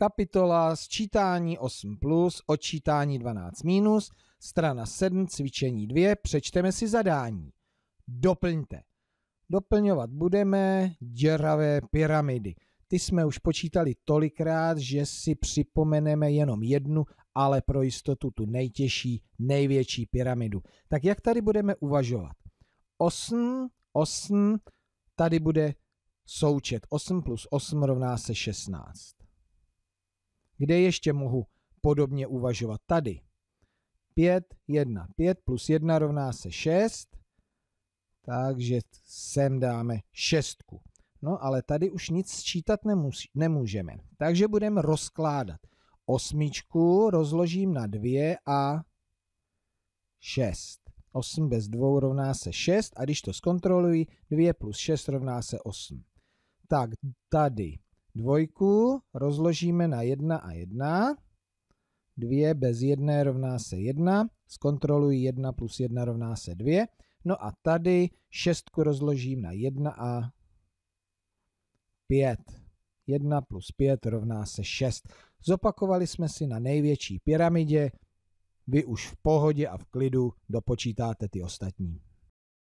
Kapitola sčítání 8 plus, odčítání 12 minus, strana 7, cvičení 2, přečteme si zadání. Doplňte. Doplňovat budeme děravé pyramidy. Ty jsme už počítali tolikrát, že si připomeneme jenom jednu, ale pro jistotu tu nejtěžší, největší pyramidu. Tak jak tady budeme uvažovat? 8, 8, tady bude součet. 8 plus 8 rovná se 16. Kde ještě mohu podobně uvažovat? Tady. 5, 1. 5 plus 1 rovná se 6. Takže sem dáme 6. No ale tady už nic sčítat nemůžeme. Takže budeme rozkládat. Osmičku rozložím na 2 a 6. 8 bez 2 rovná se 6 a když to zkontroluji, 2 plus 6 rovná se 8. Tak tady Dvojku rozložíme na 1 a 1. 2 bez 1 rovná se 1. Zkontroluji 1 plus 1 rovná se 2. No a tady šestku rozložím na 1 a 5. 1 plus 5 rovná se 6. Zopakovali jsme si na největší pyramidě. Vy už v pohodě a v klidu dopočítáte ty ostatní.